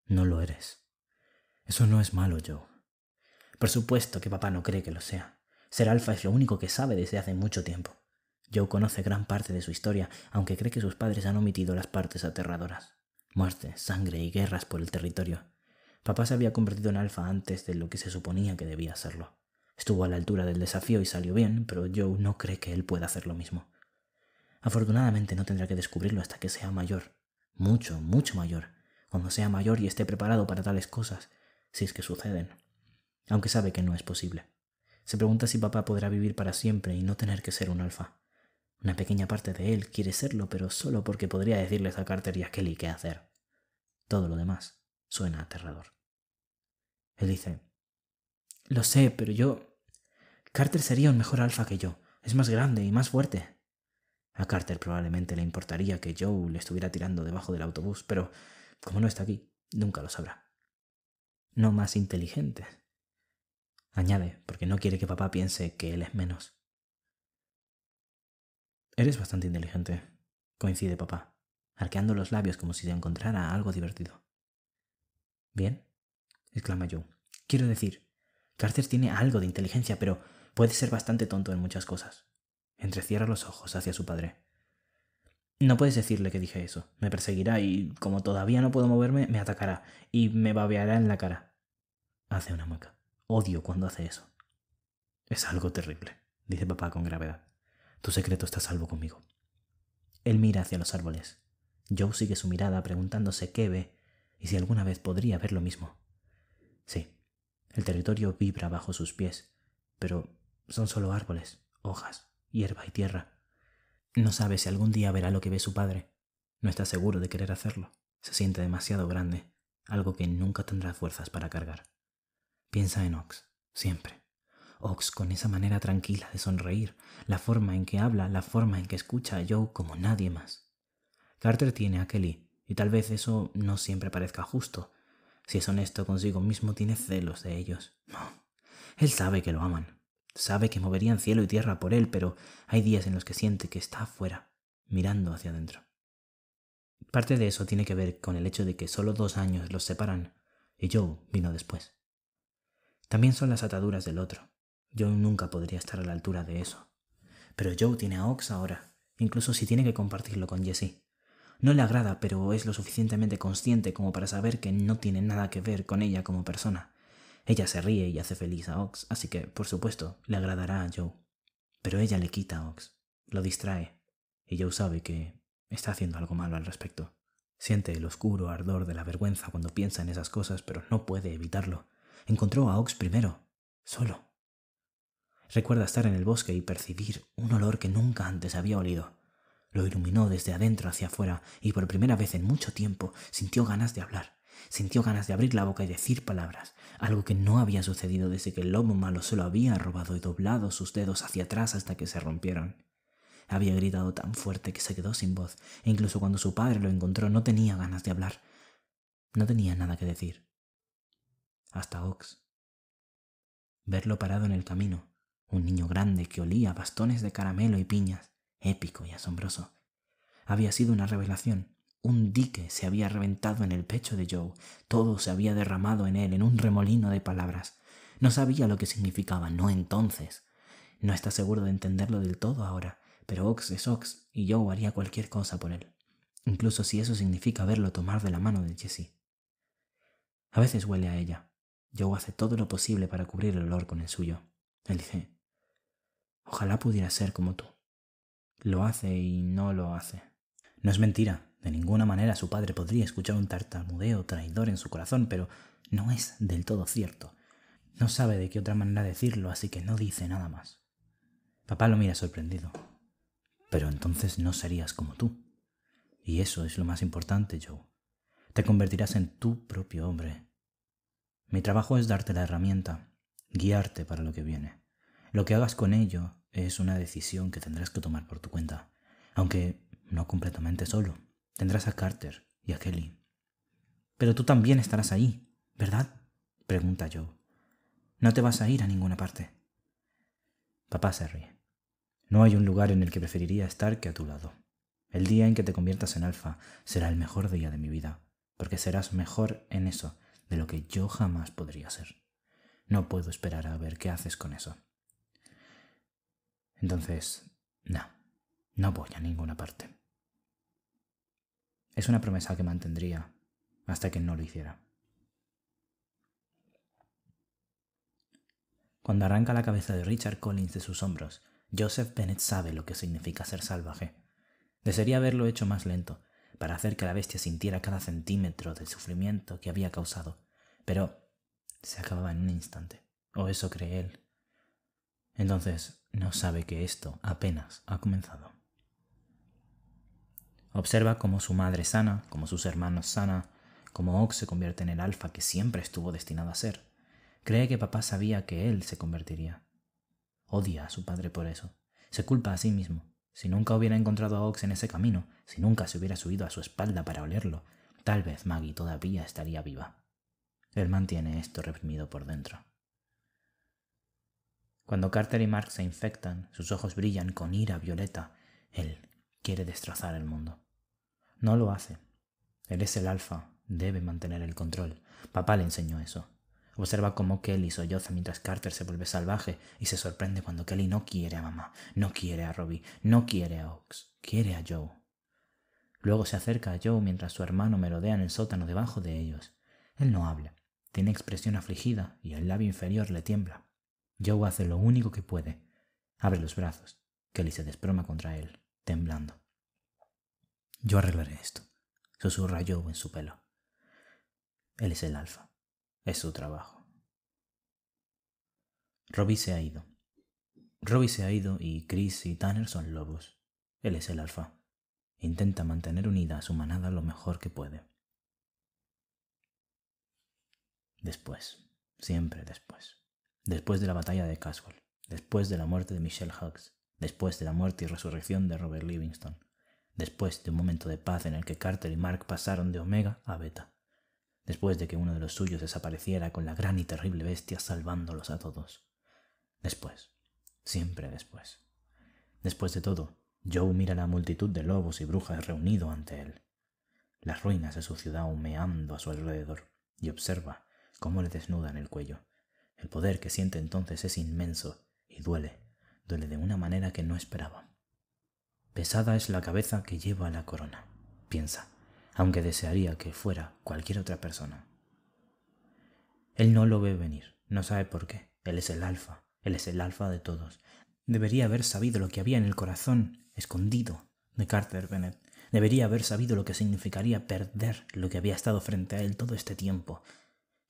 No lo eres. Eso no es malo, Joe. Por supuesto que papá no cree que lo sea. Ser alfa es lo único que sabe desde hace mucho tiempo. Joe conoce gran parte de su historia, aunque cree que sus padres han omitido las partes aterradoras. Muerte, sangre y guerras por el territorio. Papá se había convertido en alfa antes de lo que se suponía que debía serlo. Estuvo a la altura del desafío y salió bien, pero Joe no cree que él pueda hacer lo mismo. Afortunadamente no tendrá que descubrirlo hasta que sea mayor, mucho, mucho mayor, cuando sea mayor y esté preparado para tales cosas, si es que suceden, aunque sabe que no es posible. Se pregunta si papá podrá vivir para siempre y no tener que ser un alfa. Una pequeña parte de él quiere serlo, pero solo porque podría decirles a Carter y a Kelly qué hacer. Todo lo demás suena aterrador. Él dice, Lo sé, pero yo... Carter sería un mejor alfa que yo. Es más grande y más fuerte. A Carter probablemente le importaría que Joe le estuviera tirando debajo del autobús, pero como no está aquí, nunca lo sabrá. No más inteligente Añade, porque no quiere que papá piense que él es menos. Eres bastante inteligente, coincide papá, arqueando los labios como si se encontrara algo divertido. Bien, exclama Joe. Quiero decir, Carter tiene algo de inteligencia, pero puede ser bastante tonto en muchas cosas entrecierra los ojos hacia su padre. No puedes decirle que dije eso. Me perseguirá y, como todavía no puedo moverme, me atacará y me babeará en la cara. Hace una mueca. Odio cuando hace eso. Es algo terrible, dice papá con gravedad. Tu secreto está a salvo conmigo. Él mira hacia los árboles. Joe sigue su mirada preguntándose qué ve y si alguna vez podría ver lo mismo. Sí, el territorio vibra bajo sus pies, pero son solo árboles, hojas, hierba y tierra. No sabe si algún día verá lo que ve su padre. No está seguro de querer hacerlo. Se siente demasiado grande, algo que nunca tendrá fuerzas para cargar. Piensa en Ox, siempre. Ox con esa manera tranquila de sonreír, la forma en que habla, la forma en que escucha a Joe como nadie más. Carter tiene a Kelly, y tal vez eso no siempre parezca justo. Si es honesto consigo mismo, tiene celos de ellos. No, él sabe que lo aman, Sabe que moverían cielo y tierra por él, pero hay días en los que siente que está afuera, mirando hacia adentro. Parte de eso tiene que ver con el hecho de que solo dos años los separan, y Joe vino después. También son las ataduras del otro. Joe nunca podría estar a la altura de eso. Pero Joe tiene a Ox ahora, incluso si tiene que compartirlo con Jesse. No le agrada, pero es lo suficientemente consciente como para saber que no tiene nada que ver con ella como persona. Ella se ríe y hace feliz a Ox, así que, por supuesto, le agradará a Joe. Pero ella le quita a Ox, lo distrae, y Joe sabe que está haciendo algo malo al respecto. Siente el oscuro ardor de la vergüenza cuando piensa en esas cosas, pero no puede evitarlo. Encontró a Ox primero, solo. Recuerda estar en el bosque y percibir un olor que nunca antes había olido. Lo iluminó desde adentro hacia afuera y por primera vez en mucho tiempo sintió ganas de hablar. Sintió ganas de abrir la boca y decir palabras, algo que no había sucedido desde que el lobo malo se lo había robado y doblado sus dedos hacia atrás hasta que se rompieron. Había gritado tan fuerte que se quedó sin voz, e incluso cuando su padre lo encontró no tenía ganas de hablar. No tenía nada que decir. Hasta Ox. Verlo parado en el camino, un niño grande que olía bastones de caramelo y piñas, épico y asombroso. Había sido una revelación, un dique se había reventado en el pecho de Joe, todo se había derramado en él en un remolino de palabras. No sabía lo que significaba, no entonces. No está seguro de entenderlo del todo ahora, pero Ox es Ox y Joe haría cualquier cosa por él, incluso si eso significa verlo tomar de la mano de Jessie. A veces huele a ella. Joe hace todo lo posible para cubrir el olor con el suyo. Él dice, ojalá pudiera ser como tú. Lo hace y no lo hace. No es mentira, de ninguna manera su padre podría escuchar un tartamudeo traidor en su corazón, pero no es del todo cierto. No sabe de qué otra manera decirlo, así que no dice nada más. Papá lo mira sorprendido. Pero entonces no serías como tú. Y eso es lo más importante, Joe. Te convertirás en tu propio hombre. Mi trabajo es darte la herramienta, guiarte para lo que viene. Lo que hagas con ello es una decisión que tendrás que tomar por tu cuenta, aunque no completamente solo. Tendrás a Carter y a Kelly. Pero tú también estarás ahí, ¿verdad? pregunta Joe. No te vas a ir a ninguna parte. Papá se ríe. No hay un lugar en el que preferiría estar que a tu lado. El día en que te conviertas en alfa será el mejor día de mi vida, porque serás mejor en eso de lo que yo jamás podría ser. No puedo esperar a ver qué haces con eso. Entonces, no, no voy a ninguna parte. Es una promesa que mantendría hasta que no lo hiciera. Cuando arranca la cabeza de Richard Collins de sus hombros, Joseph Bennett sabe lo que significa ser salvaje. Desearía haberlo hecho más lento, para hacer que la bestia sintiera cada centímetro del sufrimiento que había causado, pero se acababa en un instante, o eso cree él. Entonces, no sabe que esto apenas ha comenzado. Observa cómo su madre sana, como sus hermanos sana, cómo Ox se convierte en el alfa que siempre estuvo destinado a ser. Cree que papá sabía que él se convertiría. Odia a su padre por eso. Se culpa a sí mismo. Si nunca hubiera encontrado a Ox en ese camino, si nunca se hubiera subido a su espalda para olerlo, tal vez Maggie todavía estaría viva. Él mantiene esto reprimido por dentro. Cuando Carter y Mark se infectan, sus ojos brillan con ira violeta. Él quiere destrozar el mundo. No lo hace. Él es el alfa, debe mantener el control. Papá le enseñó eso. Observa cómo Kelly solloza mientras Carter se vuelve salvaje y se sorprende cuando Kelly no quiere a mamá, no quiere a Robbie, no quiere a Ox, quiere a Joe. Luego se acerca a Joe mientras su hermano merodea en el sótano debajo de ellos. Él no habla, tiene expresión afligida y el labio inferior le tiembla. Joe hace lo único que puede. Abre los brazos. Kelly se desproma contra él, temblando. Yo arreglaré esto, susurra Joe en su pelo. Él es el alfa. Es su trabajo. Robbie se ha ido. Robbie se ha ido y Chris y Tanner son lobos. Él es el alfa. Intenta mantener unida a su manada lo mejor que puede. Después, siempre después. Después de la batalla de Caswell, después de la muerte de Michelle Huggs, después de la muerte y resurrección de Robert Livingston, después de un momento de paz en el que Carter y Mark pasaron de Omega a Beta, después de que uno de los suyos desapareciera con la gran y terrible bestia salvándolos a todos. Después, siempre después. Después de todo, Joe mira la multitud de lobos y brujas reunido ante él, las ruinas de su ciudad humeando a su alrededor, y observa cómo le desnudan el cuello. El poder que siente entonces es inmenso y duele, duele de una manera que no esperaba. Pesada es la cabeza que lleva la corona, piensa, aunque desearía que fuera cualquier otra persona. Él no lo ve venir, no sabe por qué. Él es el alfa, él es el alfa de todos. Debería haber sabido lo que había en el corazón escondido de Carter Bennett. Debería haber sabido lo que significaría perder lo que había estado frente a él todo este tiempo.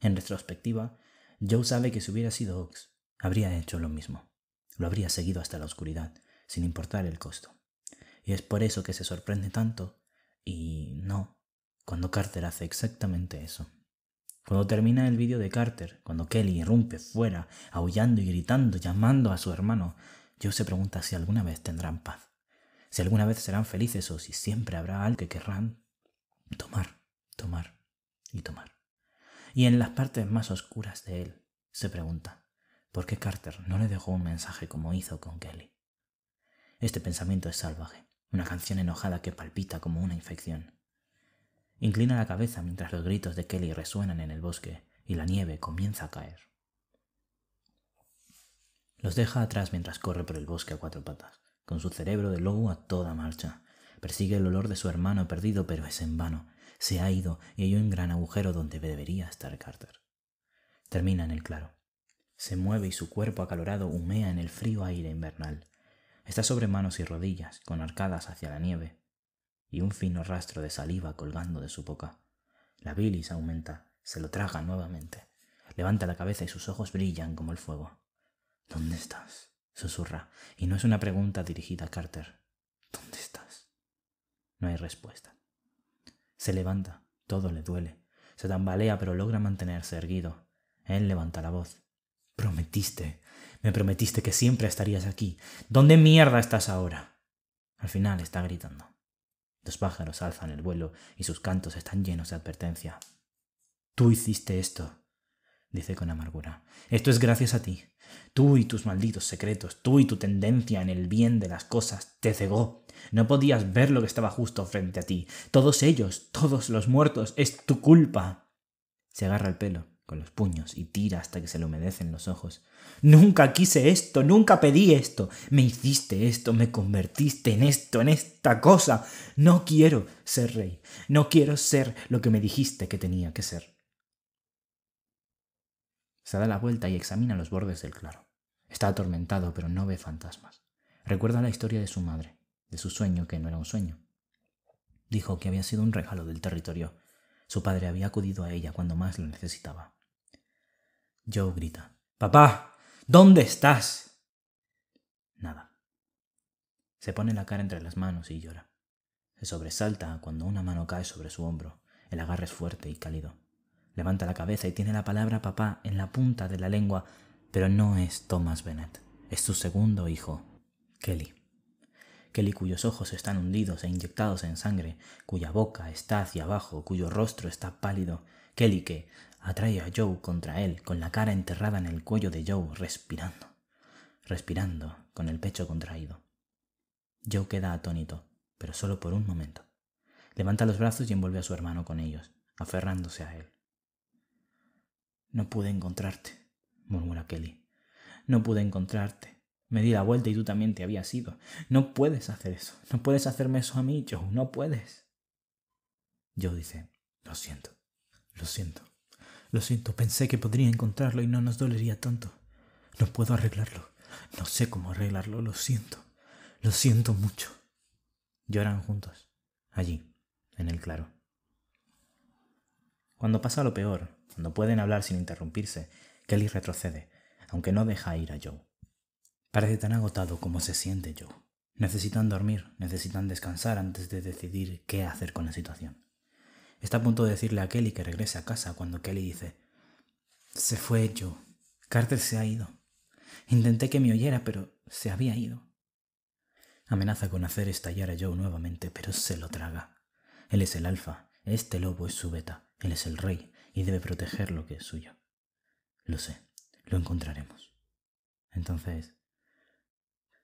En retrospectiva, Joe sabe que si hubiera sido Ox, habría hecho lo mismo. Lo habría seguido hasta la oscuridad, sin importar el costo y es por eso que se sorprende tanto. Y no, cuando Carter hace exactamente eso. Cuando termina el vídeo de Carter, cuando Kelly irrumpe fuera, aullando y gritando, llamando a su hermano, Joe se pregunta si alguna vez tendrán paz, si alguna vez serán felices o si siempre habrá algo que querrán tomar, tomar y tomar. Y en las partes más oscuras de él, se pregunta, ¿por qué Carter no le dejó un mensaje como hizo con Kelly? Este pensamiento es salvaje, una canción enojada que palpita como una infección. Inclina la cabeza mientras los gritos de Kelly resuenan en el bosque y la nieve comienza a caer. Los deja atrás mientras corre por el bosque a cuatro patas, con su cerebro de lobo a toda marcha. Persigue el olor de su hermano perdido, pero es en vano. Se ha ido y hay un gran agujero donde debería estar Carter. Termina en el claro. Se mueve y su cuerpo acalorado humea en el frío aire invernal está sobre manos y rodillas, con arcadas hacia la nieve, y un fino rastro de saliva colgando de su boca. La bilis aumenta, se lo traga nuevamente. Levanta la cabeza y sus ojos brillan como el fuego. ¿Dónde estás? susurra, y no es una pregunta dirigida a Carter. ¿Dónde estás? No hay respuesta. Se levanta, todo le duele. Se tambalea, pero logra mantenerse erguido. Él levanta la voz. Prometiste me prometiste que siempre estarías aquí. ¿Dónde mierda estás ahora? Al final está gritando. Los pájaros alzan el vuelo y sus cantos están llenos de advertencia. Tú hiciste esto, dice con amargura. Esto es gracias a ti. Tú y tus malditos secretos, tú y tu tendencia en el bien de las cosas, te cegó. No podías ver lo que estaba justo frente a ti. Todos ellos, todos los muertos, es tu culpa. Se agarra el pelo con los puños y tira hasta que se le humedecen los ojos. Nunca quise esto, nunca pedí esto, me hiciste esto, me convertiste en esto, en esta cosa. No quiero ser rey, no quiero ser lo que me dijiste que tenía que ser. Se da la vuelta y examina los bordes del claro. Está atormentado, pero no ve fantasmas. Recuerda la historia de su madre, de su sueño que no era un sueño. Dijo que había sido un regalo del territorio. Su padre había acudido a ella cuando más lo necesitaba. Joe grita. Papá, ¿dónde estás? Nada. Se pone la cara entre las manos y llora. Se sobresalta cuando una mano cae sobre su hombro. El agarre es fuerte y cálido. Levanta la cabeza y tiene la palabra papá en la punta de la lengua, pero no es Thomas Bennett. Es su segundo hijo, Kelly. Kelly cuyos ojos están hundidos e inyectados en sangre, cuya boca está hacia abajo, cuyo rostro está pálido, Kelly que, atrae a Joe contra él, con la cara enterrada en el cuello de Joe, respirando, respirando, con el pecho contraído. Joe queda atónito, pero solo por un momento. Levanta los brazos y envuelve a su hermano con ellos, aferrándose a él. No pude encontrarte, murmura Kelly. No pude encontrarte. Me di la vuelta y tú también te habías ido. No puedes hacer eso. No puedes hacerme eso a mí, Joe. No puedes. Joe dice, lo siento, lo siento. Lo siento, pensé que podría encontrarlo y no nos dolería tanto. No puedo arreglarlo. No sé cómo arreglarlo, lo siento. Lo siento mucho. Lloran juntos, allí, en el claro. Cuando pasa lo peor, cuando pueden hablar sin interrumpirse, Kelly retrocede, aunque no deja ir a Joe. Parece tan agotado como se siente Joe. Necesitan dormir, necesitan descansar antes de decidir qué hacer con la situación. Está a punto de decirle a Kelly que regrese a casa cuando Kelly dice, se fue yo. Carter se ha ido. Intenté que me oyera, pero se había ido. Amenaza con hacer estallar a Joe nuevamente, pero se lo traga. Él es el alfa, este lobo es su beta, él es el rey y debe proteger lo que es suyo. Lo sé, lo encontraremos. Entonces,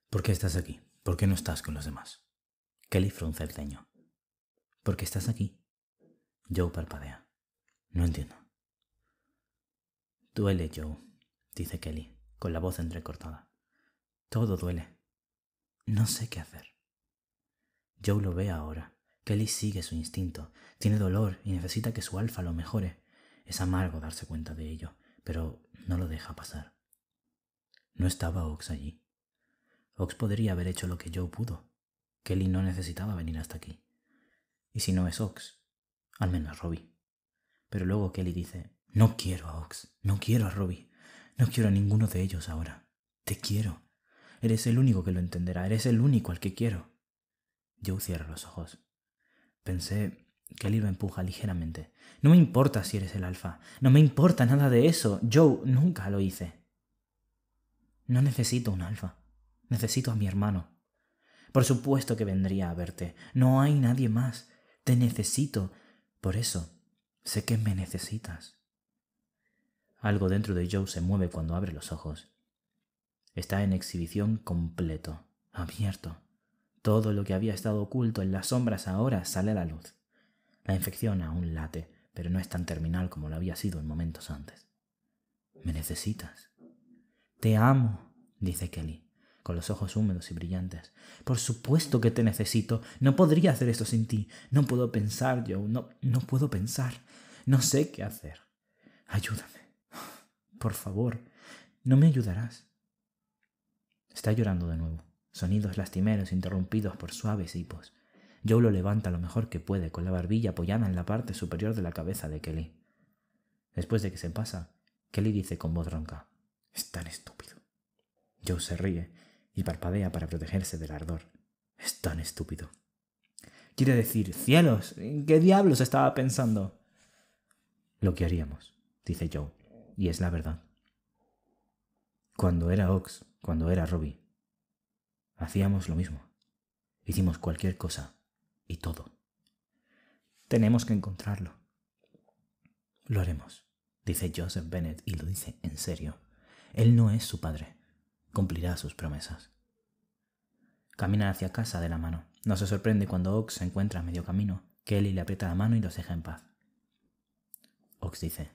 ¿por qué estás aquí? ¿Por qué no estás con los demás? Kelly frunce el ceño. qué estás aquí. Joe parpadea. No entiendo. Duele, Joe, dice Kelly, con la voz entrecortada. Todo duele. No sé qué hacer. Joe lo ve ahora. Kelly sigue su instinto. Tiene dolor y necesita que su alfa lo mejore. Es amargo darse cuenta de ello, pero no lo deja pasar. No estaba Ox allí. Ox podría haber hecho lo que Joe pudo. Kelly no necesitaba venir hasta aquí. Y si no es Ox, al menos Robbie. Pero luego Kelly dice, no quiero a Ox, no quiero a Robbie, no quiero a ninguno de ellos ahora. Te quiero. Eres el único que lo entenderá, eres el único al que quiero. Joe cierra los ojos. Pensé, Kelly lo empuja ligeramente. No me importa si eres el alfa, no me importa nada de eso. Joe nunca lo hice. No necesito un alfa, necesito a mi hermano. Por supuesto que vendría a verte, no hay nadie más. Te necesito, por eso, sé que me necesitas. Algo dentro de Joe se mueve cuando abre los ojos. Está en exhibición completo, abierto. Todo lo que había estado oculto en las sombras ahora sale a la luz. La infección aún late, pero no es tan terminal como lo había sido en momentos antes. Me necesitas. Te amo, dice Kelly con los ojos húmedos y brillantes. Por supuesto que te necesito. No podría hacer esto sin ti. No puedo pensar, Joe. No, no puedo pensar. No sé qué hacer. Ayúdame. Por favor. No me ayudarás. Está llorando de nuevo. Sonidos lastimeros interrumpidos por suaves hipos. Joe lo levanta lo mejor que puede con la barbilla apoyada en la parte superior de la cabeza de Kelly. Después de que se pasa, Kelly dice con voz ronca: Es tan estúpido. Joe se ríe y parpadea para protegerse del ardor. Es tan estúpido. Quiere decir, cielos, ¿qué diablos estaba pensando? Lo que haríamos, dice Joe, y es la verdad. Cuando era Ox, cuando era Robbie, hacíamos lo mismo. Hicimos cualquier cosa y todo. Tenemos que encontrarlo. Lo haremos, dice Joseph Bennett y lo dice en serio. Él no es su padre cumplirá sus promesas. Camina hacia casa de la mano. No se sorprende cuando Ox se encuentra a medio camino, Kelly le aprieta la mano y los deja en paz. Ox dice,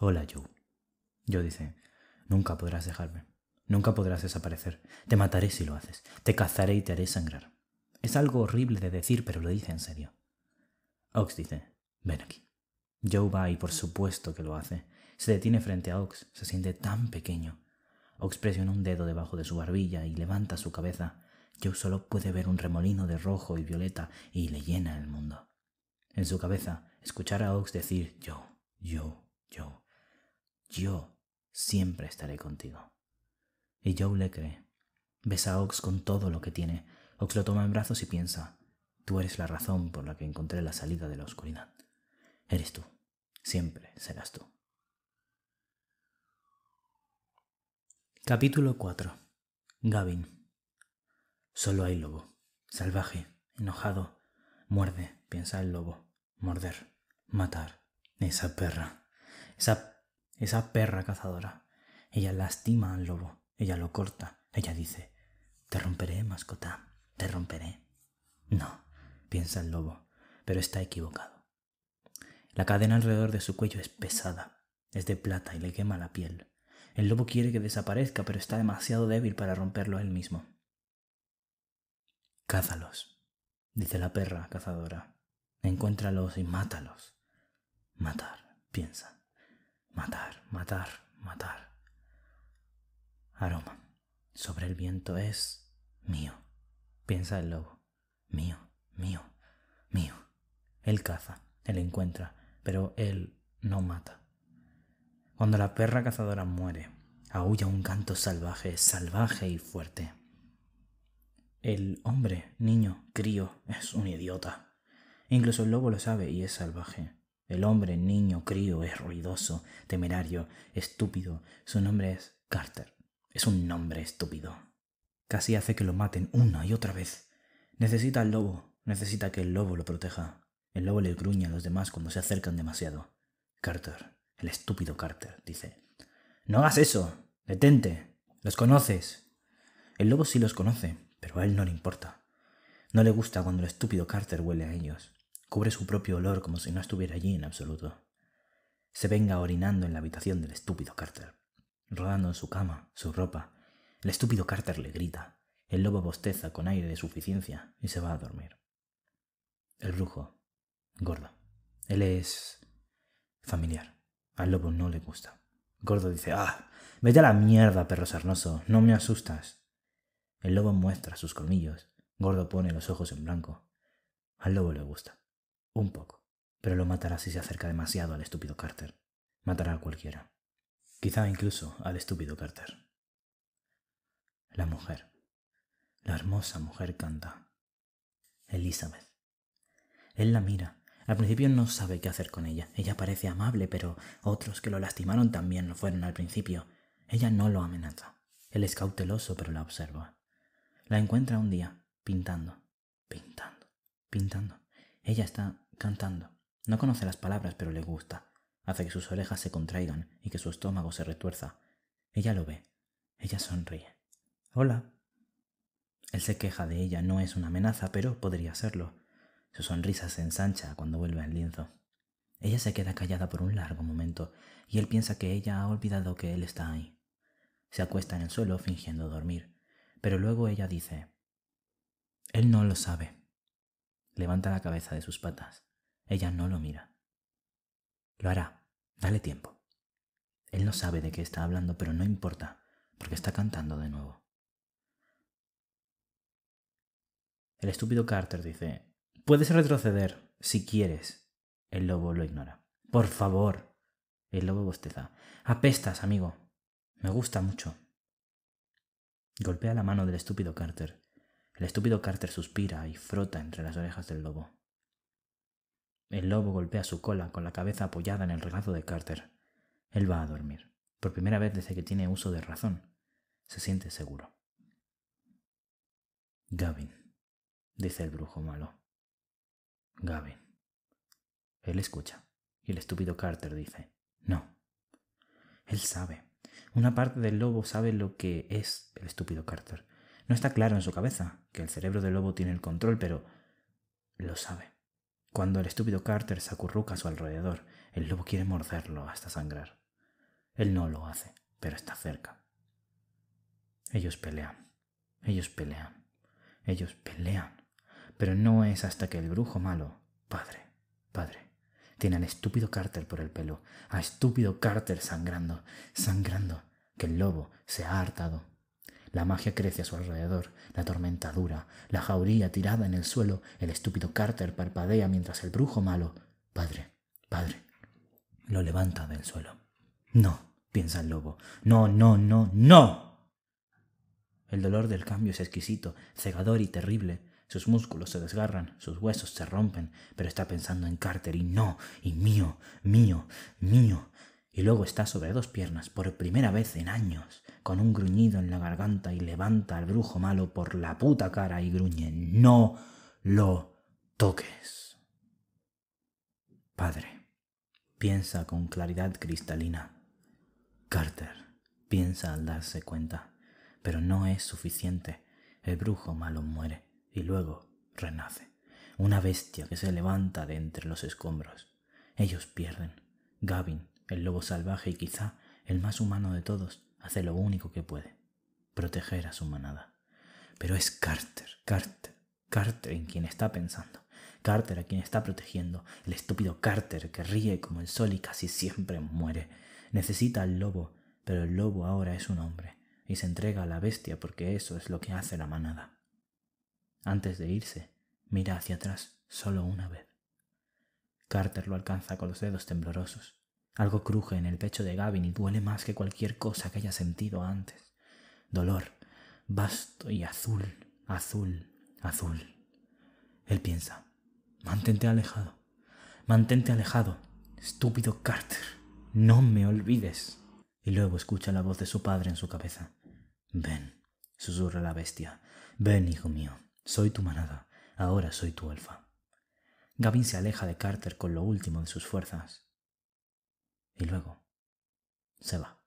Hola Joe. Joe dice, Nunca podrás dejarme. Nunca podrás desaparecer. Te mataré si lo haces. Te cazaré y te haré sangrar. Es algo horrible de decir, pero lo dice en serio. Ox dice, ven aquí. Joe va y por supuesto que lo hace. Se detiene frente a Ox, se siente tan pequeño, Ox presiona un dedo debajo de su barbilla y levanta su cabeza. Joe solo puede ver un remolino de rojo y violeta y le llena el mundo. En su cabeza, escuchar a Ox decir yo, yo, yo, yo siempre estaré contigo. Y Joe le cree. Besa a Ox con todo lo que tiene. Ox lo toma en brazos y piensa, tú eres la razón por la que encontré la salida de la oscuridad. Eres tú. Siempre serás tú. Capítulo 4. Gavin. Solo hay lobo. Salvaje, enojado. Muerde, piensa el lobo. Morder. Matar. Esa perra. Esa, esa perra cazadora. Ella lastima al lobo. Ella lo corta. Ella dice, te romperé, mascota. Te romperé. No, piensa el lobo, pero está equivocado. La cadena alrededor de su cuello es pesada, es de plata y le quema la piel. El lobo quiere que desaparezca, pero está demasiado débil para romperlo él mismo. Cázalos, dice la perra cazadora. Encuéntralos y mátalos. Matar, piensa. Matar, matar, matar. Aroma. Sobre el viento es mío, piensa el lobo. Mío, mío, mío. Él caza, él encuentra, pero él no mata. Cuando la perra cazadora muere, aúlla un canto salvaje, salvaje y fuerte. El hombre, niño, crío, es un idiota. Incluso el lobo lo sabe y es salvaje. El hombre, niño, crío, es ruidoso, temerario, estúpido. Su nombre es Carter. Es un nombre estúpido. Casi hace que lo maten una y otra vez. Necesita al lobo, necesita que el lobo lo proteja. El lobo le gruñe a los demás cuando se acercan demasiado. Carter el estúpido Carter, dice. No hagas eso. Detente. Los conoces. El lobo sí los conoce, pero a él no le importa. No le gusta cuando el estúpido Carter huele a ellos. Cubre su propio olor como si no estuviera allí en absoluto. Se venga orinando en la habitación del estúpido Carter. Rodando en su cama, su ropa. El estúpido Carter le grita. El lobo bosteza con aire de suficiencia y se va a dormir. El brujo, Gordo. Él es familiar. Al lobo no le gusta. Gordo dice, ah, vete a la mierda, perro sarnoso, no me asustas. El lobo muestra sus colmillos. Gordo pone los ojos en blanco. Al lobo le gusta. Un poco. Pero lo matará si se acerca demasiado al estúpido Carter. Matará a cualquiera. Quizá incluso al estúpido Carter. La mujer. La hermosa mujer canta. Elizabeth. Él la mira al principio no sabe qué hacer con ella. Ella parece amable, pero otros que lo lastimaron también lo fueron al principio. Ella no lo amenaza. Él es cauteloso, pero la observa. La encuentra un día, pintando, pintando, pintando. Ella está cantando. No conoce las palabras, pero le gusta. Hace que sus orejas se contraigan y que su estómago se retuerza. Ella lo ve. Ella sonríe. Hola. Él se queja de ella, no es una amenaza, pero podría serlo. Su sonrisa se ensancha cuando vuelve al lienzo. Ella se queda callada por un largo momento y él piensa que ella ha olvidado que él está ahí. Se acuesta en el suelo fingiendo dormir, pero luego ella dice, Él no lo sabe. Levanta la cabeza de sus patas. Ella no lo mira. Lo hará. Dale tiempo. Él no sabe de qué está hablando, pero no importa, porque está cantando de nuevo. El estúpido Carter dice, Puedes retroceder si quieres. El lobo lo ignora. Por favor. El lobo bosteza. Apestas, amigo. Me gusta mucho. Golpea la mano del estúpido Carter. El estúpido Carter suspira y frota entre las orejas del lobo. El lobo golpea su cola con la cabeza apoyada en el regazo de Carter. Él va a dormir. Por primera vez desde que tiene uso de razón. Se siente seguro. Gavin, dice el brujo malo. Gavin. Él escucha, y el estúpido Carter dice, no. Él sabe. Una parte del lobo sabe lo que es el estúpido Carter. No está claro en su cabeza que el cerebro del lobo tiene el control, pero lo sabe. Cuando el estúpido Carter se acurruca a su alrededor, el lobo quiere morderlo hasta sangrar. Él no lo hace, pero está cerca. Ellos pelean, ellos pelean, ellos pelean pero no es hasta que el brujo malo, padre, padre, tiene al estúpido Carter por el pelo, a estúpido Carter sangrando, sangrando, que el lobo se ha hartado. La magia crece a su alrededor, la tormenta dura, la jauría tirada en el suelo, el estúpido Carter parpadea mientras el brujo malo, padre, padre, lo levanta del suelo. No, piensa el lobo, no, no, no, no. El dolor del cambio es exquisito, cegador y terrible, sus músculos se desgarran, sus huesos se rompen, pero está pensando en Carter y no, y mío, mío, mío. Y luego está sobre dos piernas, por primera vez en años, con un gruñido en la garganta y levanta al brujo malo por la puta cara y gruñe, no lo toques. Padre, piensa con claridad cristalina. Carter piensa al darse cuenta, pero no es suficiente. El brujo malo muere y luego renace. Una bestia que se levanta de entre los escombros. Ellos pierden. Gavin, el lobo salvaje y quizá el más humano de todos, hace lo único que puede, proteger a su manada. Pero es Carter, Carter, Carter en quien está pensando, Carter a quien está protegiendo, el estúpido Carter que ríe como el sol y casi siempre muere. Necesita al lobo, pero el lobo ahora es un hombre, y se entrega a la bestia porque eso es lo que hace la manada. Antes de irse, mira hacia atrás solo una vez. Carter lo alcanza con los dedos temblorosos. Algo cruje en el pecho de Gavin y duele más que cualquier cosa que haya sentido antes. Dolor, vasto y azul, azul, azul. Él piensa, mantente alejado, mantente alejado, estúpido Carter, no me olvides. Y luego escucha la voz de su padre en su cabeza. Ven, susurra la bestia, ven, hijo mío, soy tu manada, ahora soy tu alfa. Gavin se aleja de Carter con lo último de sus fuerzas. Y luego se va.